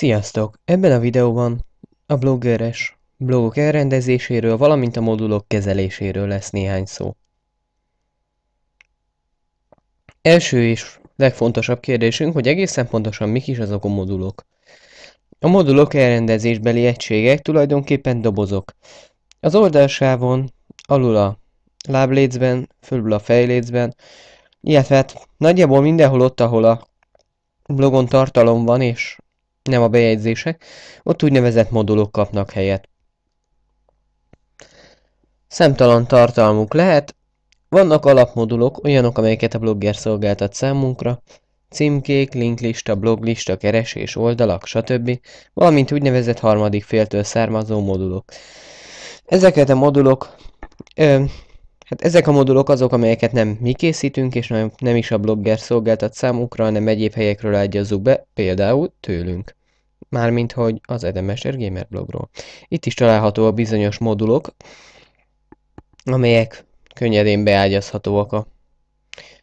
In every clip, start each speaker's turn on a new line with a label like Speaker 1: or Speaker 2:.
Speaker 1: Sziasztok! Ebben a videóban a bloggeres blogok elrendezéséről, valamint a modulok kezeléséről lesz néhány szó. Első és legfontosabb kérdésünk, hogy egészen pontosan mik is azok a modulok. A modulok elrendezésbeli egységek tulajdonképpen dobozok. Az oldalsávon, alul a láblécben, fölül a fejlécben, illetve hát nagyjából mindenhol ott, ahol a blogon tartalom van, és nem a bejegyzések, ott úgynevezett modulok kapnak helyet. Szemtalan tartalmuk lehet, vannak alapmodulok, olyanok, amelyeket a blogger szolgáltat számunkra, címkék, linklista, bloglista, keresés, oldalak, stb., valamint úgynevezett harmadik féltől származó modulok. Ezeket a modulok, ö, hát ezek a modulok azok, amelyeket nem mi készítünk, és nem, nem is a blogger szolgáltat számukra, hanem egyéb helyekről ágyazzuk be, például tőlünk. Mármint, hogy az Edemester Gamer blogról. Itt is található a bizonyos modulok, amelyek könnyedén beágyazhatóak a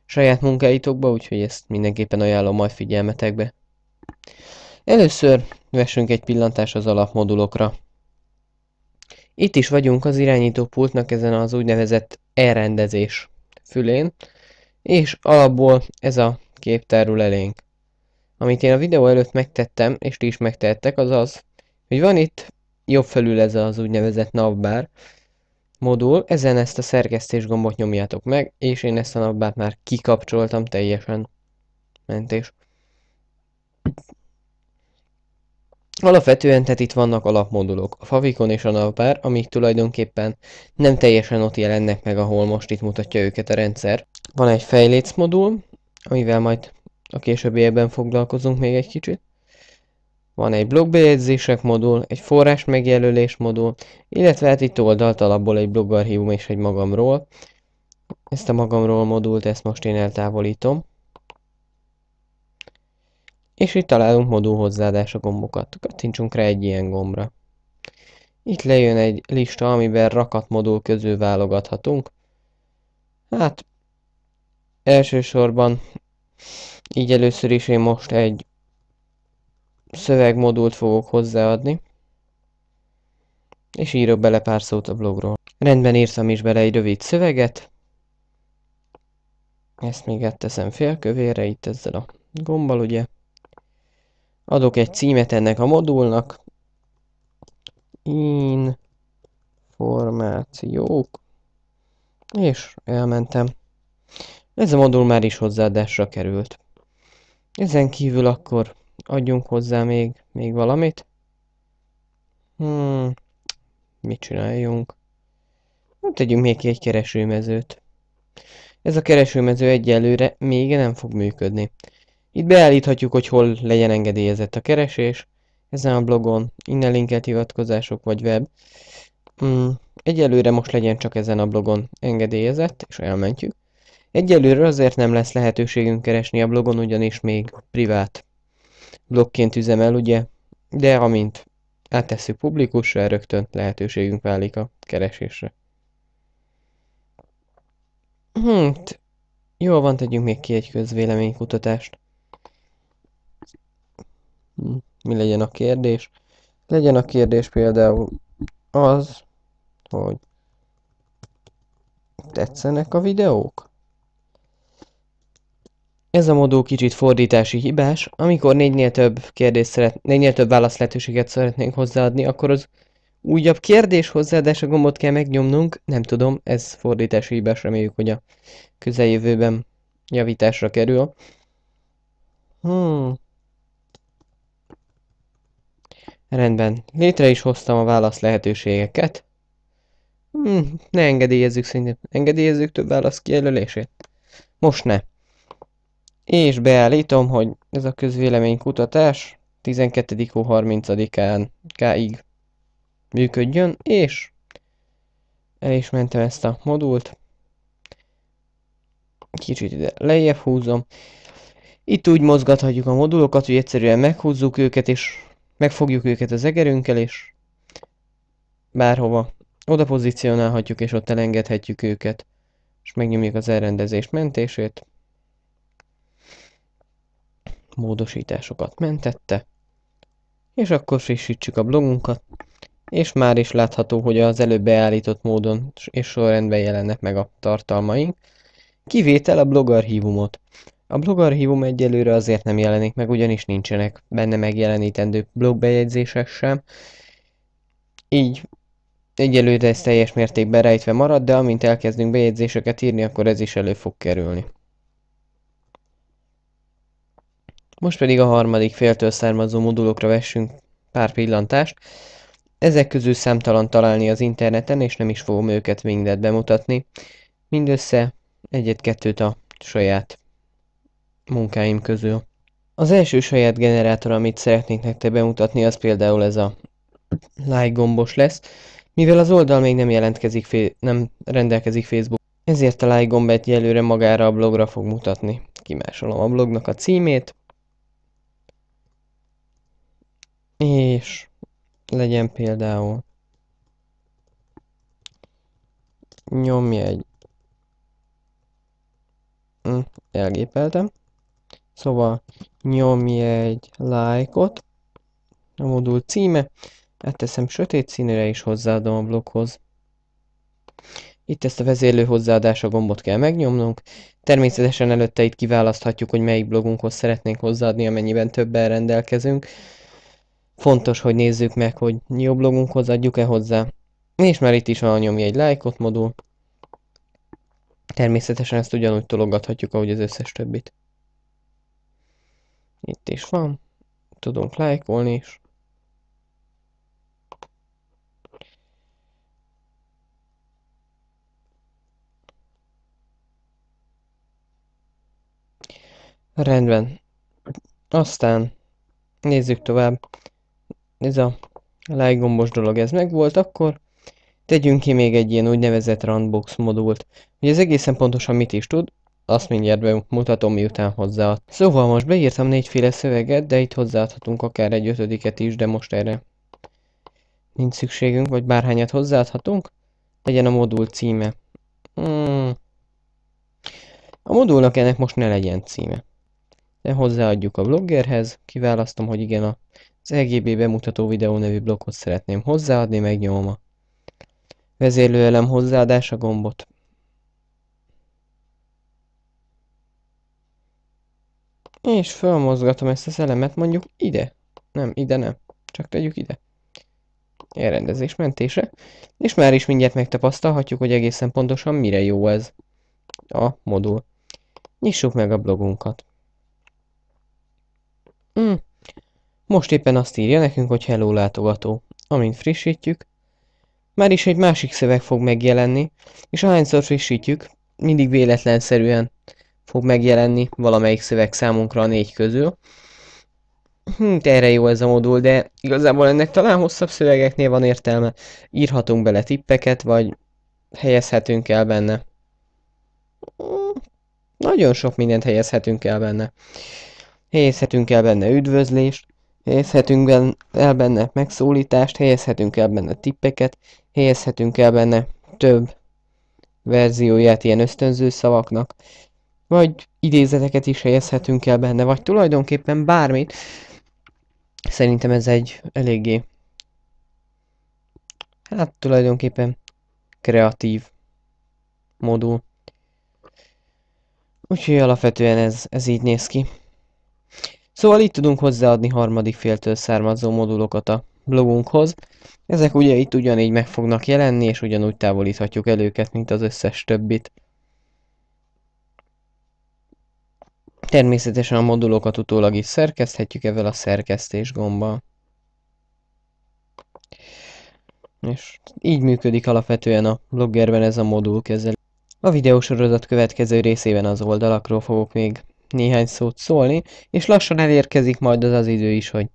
Speaker 1: saját munkáitokba, úgyhogy ezt mindenképpen ajánlom majd figyelmetekbe. Először vessünk egy pillantást az alapmodulokra. Itt is vagyunk az irányítópultnak ezen az úgynevezett elrendezés fülén, és alapból ez a képtárul elénk. Amit én a videó előtt megtettem, és ti is megtehettek, az az, hogy van itt jobb felül ez az úgynevezett navbár modul, ezen ezt a szerkesztés gombot nyomjátok meg, és én ezt a navbárt már kikapcsoltam teljesen. Mentés. Alapvetően tehát itt vannak alapmodulok, a Favicon és a navbár, amik tulajdonképpen nem teljesen ott jelennek meg, ahol most itt mutatja őket a rendszer. Van egy fejlécmodul, amivel majd a későbbiekben foglalkozunk még egy kicsit. Van egy blogbejegyzések modul, egy forrás megjelölés modul, illetve hát itt oldalt alapból egy blogarchívum és egy magamról. Ezt a magamról modult, ezt most én eltávolítom. És itt találunk modul hozzáadása gombokat. Kattintsunk rá egy ilyen gombra. Itt lejön egy lista, amiben rakat modul közül válogathatunk. Hát, elsősorban így először is én most egy szövegmodult fogok hozzáadni, és írok bele pár szót a blogról. Rendben írtam is bele egy rövid szöveget, ezt még átteszem félkövére, itt ezzel a gombbal ugye. Adok egy címet ennek a modulnak, információk, és elmentem. Ez a modul már is hozzáadásra került. Ezen kívül akkor adjunk hozzá még, még valamit. Hmm, mit csináljunk? Nem hát tegyünk még ki egy keresőmezőt. Ez a keresőmező egyelőre még nem fog működni. Itt beállíthatjuk, hogy hol legyen engedélyezett a keresés. Ezen a blogon, innen linkelt hivatkozások vagy web. Hmm, egyelőre most legyen csak ezen a blogon engedélyezett, és elmentjük. Egyelőre azért nem lesz lehetőségünk keresni a blogon, ugyanis még privát blogként üzemel, ugye? De amint áttesszük publikusra, rögtön lehetőségünk válik a keresésre. Hm, jól van, tegyünk még ki egy közvéleménykutatást. Hmm, mi legyen a kérdés? Legyen a kérdés például az, hogy tetszenek a videók? Ez a modul kicsit fordítási hibás. Amikor négynél több kérdés szeret, négynél több válasz lehetőséget szeretnénk hozzáadni, akkor az újabb kérdés hozzáadása gombot kell megnyomnunk. Nem tudom, ez fordítási hibás, reméljük, hogy a közeljövőben javításra kerül. Hmm. Rendben, létre is hoztam a válasz lehetőségeket. Hmm, ne engedélyezzük szerintem, engedélyezzük több válasz kijelölését. Most ne. És beállítom, hogy ez a közvéleménykutatás 12. 30-án K-ig működjön, és el is mentem ezt a modult. Kicsit ide lejjebb húzom. Itt úgy mozgathatjuk a modulokat, hogy egyszerűen meghúzzuk őket, és megfogjuk őket az egerünkkel, és bárhova oda pozícionálhatjuk, és ott elengedhetjük őket. És megnyomjuk az elrendezés mentését módosításokat mentette, és akkor frissítsük a blogunkat, és már is látható, hogy az előbb beállított módon és sorrendben jelennek meg a tartalmaink, kivétel a blogarchívumot. A blogarchívum egyelőre azért nem jelenik meg, ugyanis nincsenek benne megjelenítendő blogbejegyzések sem, így egyelőre ez teljes mértékben rejtve marad, de amint elkezdünk bejegyzéseket írni, akkor ez is elő fog kerülni. Most pedig a harmadik féltől származó modulokra vessünk pár pillantást. Ezek közül számtalan találni az interneten, és nem is fogom őket mindet bemutatni. Mindössze egyet-kettőt a saját munkáim közül. Az első saját generátor, amit szeretnék nektek bemutatni, az például ez a like gombos lesz. Mivel az oldal még nem jelentkezik, nem rendelkezik Facebook, ezért a like gombet jelőre magára a blogra fog mutatni. Kimásolom a blognak a címét, És legyen például nyomj egy hm, elgépeltem szóval nyomj egy lájkot a modul címe teszem sötét színre és hozzáadom a blokkhoz itt ezt a vezérlő hozzáadása gombot kell megnyomnunk. Természetesen előtte itt kiválaszthatjuk, hogy melyik blogunkhoz szeretnénk hozzáadni, amennyiben többen rendelkezünk. Fontos, hogy nézzük meg, hogy blogunkhoz adjuk-e hozzá. És már itt is van nyomj egy lájkot modul. Természetesen ezt ugyanúgy tologathatjuk, ahogy az összes többit. Itt is van. Tudunk lájkolni is. Rendben. Aztán nézzük tovább ez a like gombos dolog ez megvolt, akkor tegyünk ki még egy ilyen úgynevezett randbox modult. Ugye ez egészen pontosan mit is tud, azt mindjárt bemutatom miután hozzáad. Szóval most beírtam négyféle szöveget, de itt hozzáadhatunk akár egy ötödiket is, de most erre nincs szükségünk, vagy bárhányat hozzáadhatunk. Legyen a modul címe. Hmm. A modulnak ennek most ne legyen címe. De hozzáadjuk a bloggerhez, kiválasztom, hogy igen a az RGB bemutató videó nevű blokkot szeretném hozzáadni, megnyomom a vezérlőelem hozzáadása gombot. És felmozgatom ezt az elemet mondjuk ide. Nem, ide nem. Csak tegyük ide. Elrendezés mentése. És már is mindjárt megtapasztalhatjuk, hogy egészen pontosan mire jó ez a modul. Nyissuk meg a blogunkat. Hmm. Most éppen azt írja nekünk, hogy hello látogató. Amint frissítjük, már is egy másik szöveg fog megjelenni, és ahányszor frissítjük, mindig véletlenszerűen fog megjelenni valamelyik szöveg számunkra a négy közül. Hint hm, erre jó ez a modul, de igazából ennek talán hosszabb szövegeknél van értelme. Írhatunk bele tippeket, vagy helyezhetünk el benne. Hm, nagyon sok mindent helyezhetünk el benne. Helyezhetünk el benne üdvözlést, Helyezhetünk el benne megszólítást, helyezhetünk el benne tippeket, helyezhetünk el benne több verzióját ilyen ösztönző szavaknak, vagy idézeteket is helyezhetünk el benne, vagy tulajdonképpen bármit. Szerintem ez egy eléggé, hát tulajdonképpen kreatív modul. Úgyhogy alapvetően ez, ez így néz ki. Szóval itt tudunk hozzáadni harmadik féltől származó modulokat a blogunkhoz. Ezek ugye itt ugyanígy meg fognak jelenni, és ugyanúgy távolíthatjuk el őket, mint az összes többit. Természetesen a modulokat utólag is szerkeszthetjük ezzel a szerkesztés gombbal. És így működik alapvetően a bloggerben ez a modul kezelő. A videósorozat következő részében az oldalakról fogok még néhány szót szólni, és lassan elérkezik majd az az idő is, hogy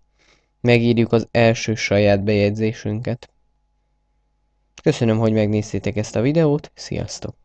Speaker 1: megírjuk az első saját bejegyzésünket. Köszönöm, hogy megnéztétek ezt a videót, sziasztok!